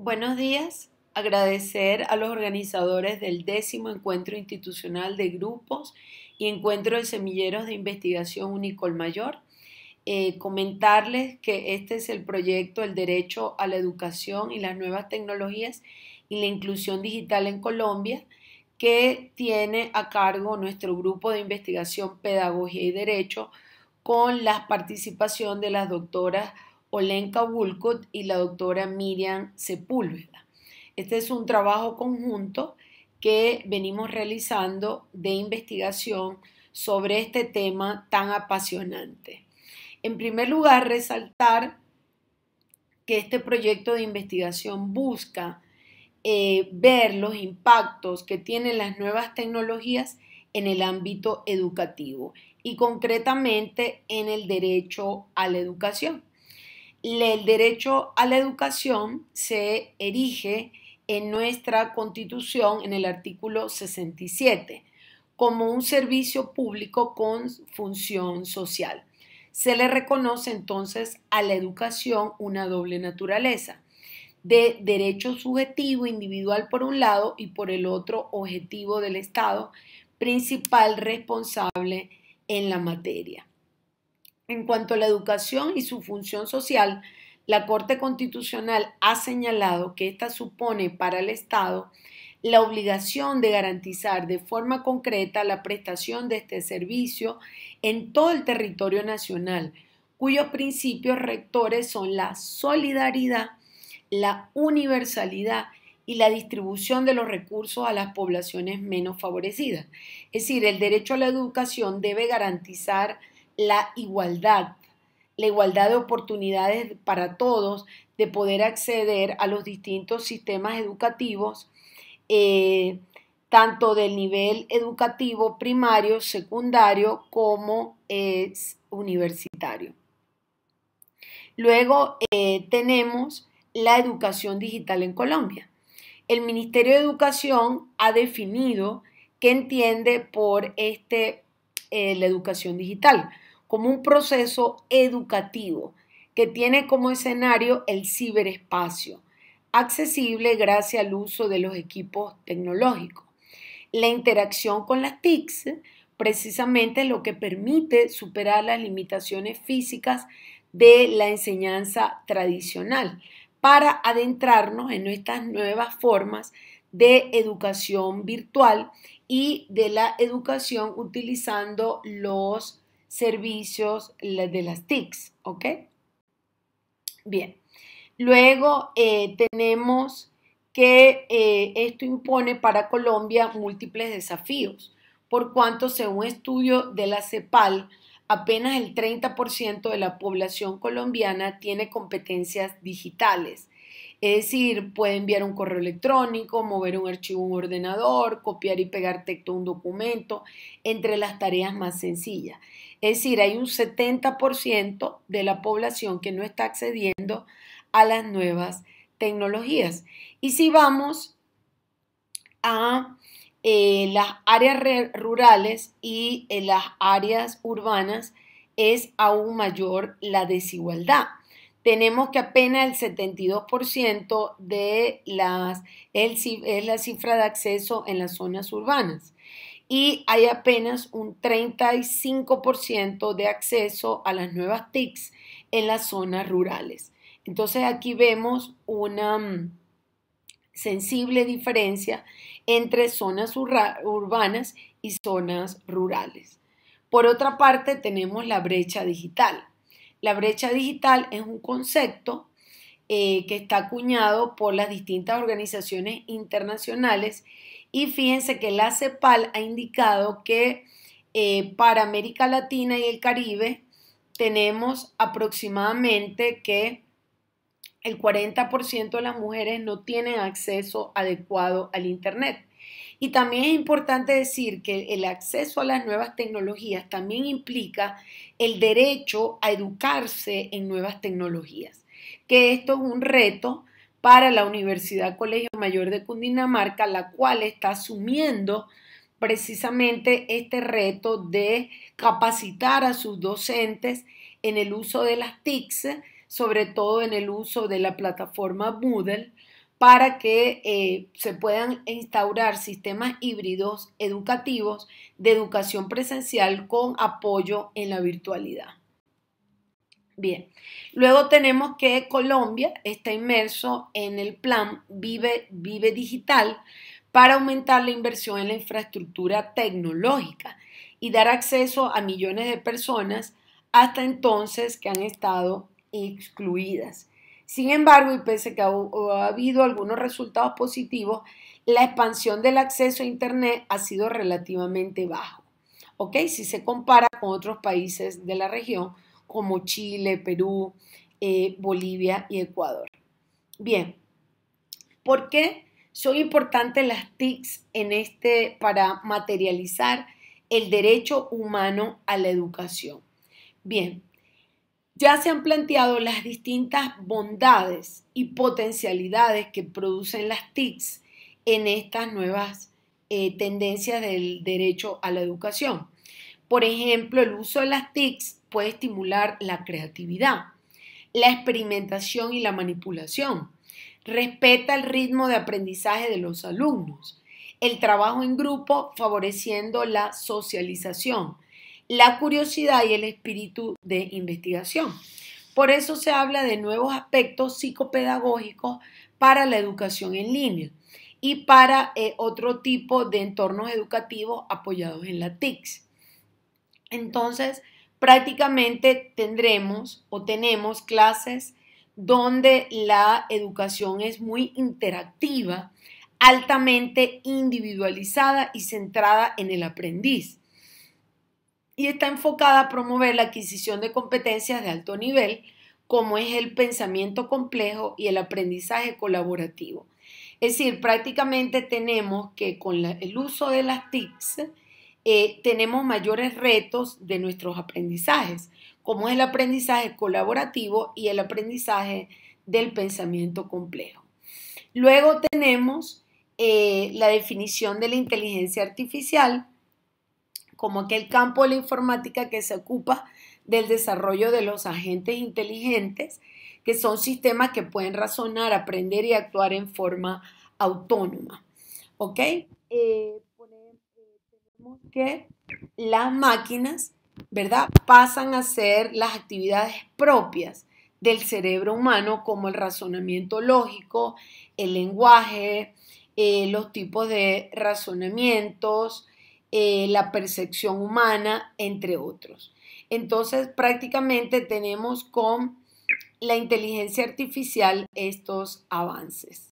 Buenos días. Agradecer a los organizadores del décimo encuentro institucional de grupos y encuentro de semilleros de investigación Unicol Mayor. Eh, comentarles que este es el proyecto El Derecho a la Educación y las Nuevas Tecnologías y la Inclusión Digital en Colombia, que tiene a cargo nuestro grupo de investigación Pedagogía y Derecho con la participación de las doctoras Olenka wulcott y la doctora Miriam Sepúlveda. Este es un trabajo conjunto que venimos realizando de investigación sobre este tema tan apasionante. En primer lugar, resaltar que este proyecto de investigación busca eh, ver los impactos que tienen las nuevas tecnologías en el ámbito educativo y concretamente en el derecho a la educación el derecho a la educación se erige en nuestra constitución en el artículo 67 como un servicio público con función social. Se le reconoce entonces a la educación una doble naturaleza de derecho subjetivo individual por un lado y por el otro objetivo del Estado principal responsable en la materia. En cuanto a la educación y su función social, la Corte Constitucional ha señalado que esta supone para el Estado la obligación de garantizar de forma concreta la prestación de este servicio en todo el territorio nacional, cuyos principios rectores son la solidaridad, la universalidad y la distribución de los recursos a las poblaciones menos favorecidas. Es decir, el derecho a la educación debe garantizar la igualdad, la igualdad de oportunidades para todos de poder acceder a los distintos sistemas educativos, eh, tanto del nivel educativo primario, secundario como eh, universitario. Luego eh, tenemos la educación digital en Colombia. El Ministerio de Educación ha definido qué entiende por este, la educación digital como un proceso educativo que tiene como escenario el ciberespacio, accesible gracias al uso de los equipos tecnológicos. La interacción con las TICs precisamente es lo que permite superar las limitaciones físicas de la enseñanza tradicional para adentrarnos en estas nuevas formas de educación virtual y de la educación utilizando los servicios de las TICs, ¿ok? Bien, luego eh, tenemos que eh, esto impone para Colombia múltiples desafíos, por cuanto según estudio de la CEPAL, apenas el 30% de la población colombiana tiene competencias digitales es decir, puede enviar un correo electrónico, mover un archivo un ordenador, copiar y pegar texto a un documento, entre las tareas más sencillas. Es decir, hay un 70% de la población que no está accediendo a las nuevas tecnologías. Y si vamos a eh, las áreas rurales y eh, las áreas urbanas, es aún mayor la desigualdad tenemos que apenas el 72% de es la cifra de acceso en las zonas urbanas y hay apenas un 35% de acceso a las nuevas TICs en las zonas rurales. Entonces aquí vemos una mm, sensible diferencia entre zonas urbanas y zonas rurales. Por otra parte, tenemos la brecha digital. La brecha digital es un concepto eh, que está acuñado por las distintas organizaciones internacionales y fíjense que la CEPAL ha indicado que eh, para América Latina y el Caribe tenemos aproximadamente que el 40% de las mujeres no tienen acceso adecuado al Internet. Y también es importante decir que el acceso a las nuevas tecnologías también implica el derecho a educarse en nuevas tecnologías, que esto es un reto para la Universidad Colegio Mayor de Cundinamarca, la cual está asumiendo precisamente este reto de capacitar a sus docentes en el uso de las TICs, sobre todo en el uso de la plataforma Moodle, para que eh, se puedan instaurar sistemas híbridos educativos de educación presencial con apoyo en la virtualidad. Bien, luego tenemos que Colombia está inmerso en el plan Vive, Vive Digital para aumentar la inversión en la infraestructura tecnológica y dar acceso a millones de personas hasta entonces que han estado excluidas. Sin embargo, y pese a que ha, habido algunos resultados positivos, la expansión del acceso a Internet ha sido relativamente bajo. ¿ok? Si se compara con otros países de la región como Chile, Perú, eh, Bolivia y Ecuador. Bien, ¿por qué son importantes las TICs en este para materializar el derecho humano a la educación? Bien, ya se han planteado las distintas bondades y potencialidades que producen las TICs en estas nuevas eh, tendencias del derecho a la educación. Por ejemplo, el uso de las TICs puede estimular la creatividad, la experimentación y la manipulación. Respeta el ritmo de aprendizaje de los alumnos. El trabajo en grupo favoreciendo la socialización la curiosidad y el espíritu de investigación. Por eso se habla de nuevos aspectos psicopedagógicos para la educación en línea y para eh, otro tipo de entornos educativos apoyados en la TICS. Entonces, prácticamente tendremos o tenemos clases donde la educación es muy interactiva, altamente individualizada y centrada en el aprendiz y está enfocada a promover la adquisición de competencias de alto nivel, como es el pensamiento complejo y el aprendizaje colaborativo. Es decir, prácticamente tenemos que con el uso de las TICs eh, tenemos mayores retos de nuestros aprendizajes, como es el aprendizaje colaborativo y el aprendizaje del pensamiento complejo. Luego tenemos eh, la definición de la inteligencia artificial, como aquel campo de la informática que se ocupa del desarrollo de los agentes inteligentes, que son sistemas que pueden razonar, aprender y actuar en forma autónoma. ¿Ok? Eh, que las máquinas, ¿verdad? Pasan a ser las actividades propias del cerebro humano, como el razonamiento lógico, el lenguaje, eh, los tipos de razonamientos, eh, la percepción humana, entre otros. Entonces, prácticamente tenemos con la inteligencia artificial estos avances.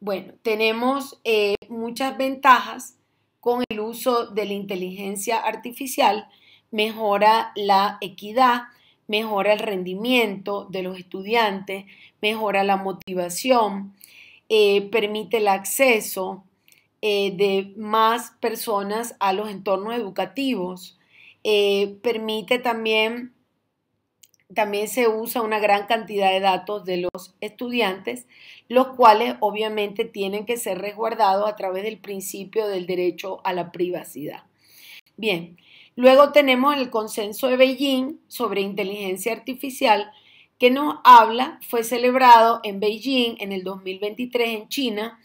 Bueno, tenemos eh, muchas ventajas con el uso de la inteligencia artificial. Mejora la equidad, mejora el rendimiento de los estudiantes, mejora la motivación, eh, permite el acceso, eh, de más personas a los entornos educativos. Eh, permite también, también se usa una gran cantidad de datos de los estudiantes, los cuales obviamente tienen que ser resguardados a través del principio del derecho a la privacidad. Bien, luego tenemos el consenso de Beijing sobre inteligencia artificial que nos habla, fue celebrado en Beijing en el 2023 en China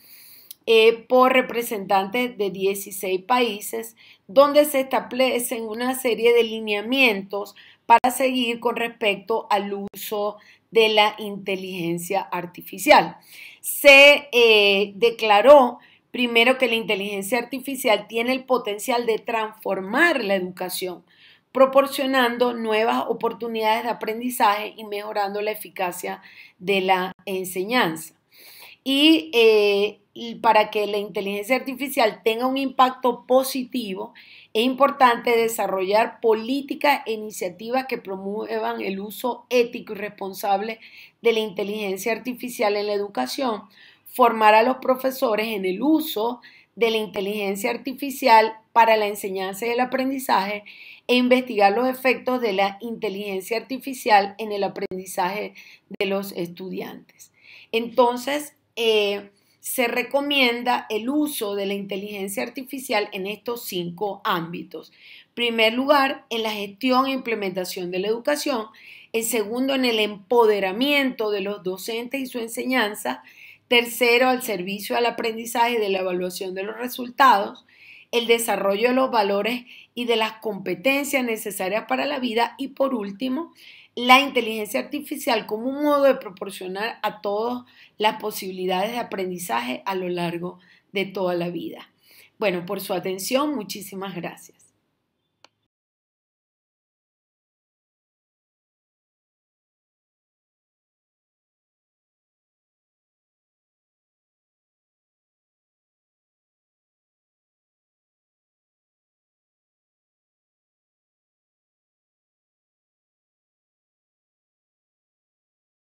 eh, por representantes de 16 países, donde se establecen una serie de lineamientos para seguir con respecto al uso de la inteligencia artificial. Se eh, declaró primero que la inteligencia artificial tiene el potencial de transformar la educación, proporcionando nuevas oportunidades de aprendizaje y mejorando la eficacia de la enseñanza. Y eh, y para que la inteligencia artificial tenga un impacto positivo, es importante desarrollar políticas e iniciativas que promuevan el uso ético y responsable de la inteligencia artificial en la educación, formar a los profesores en el uso de la inteligencia artificial para la enseñanza y el aprendizaje e investigar los efectos de la inteligencia artificial en el aprendizaje de los estudiantes. Entonces, eh, se recomienda el uso de la inteligencia artificial en estos cinco ámbitos. En primer lugar, en la gestión e implementación de la educación. En segundo, en el empoderamiento de los docentes y su enseñanza. Tercero, al servicio al aprendizaje y de la evaluación de los resultados. El desarrollo de los valores y de las competencias necesarias para la vida. Y por último, la inteligencia artificial como un modo de proporcionar a todos las posibilidades de aprendizaje a lo largo de toda la vida. Bueno, por su atención, muchísimas gracias.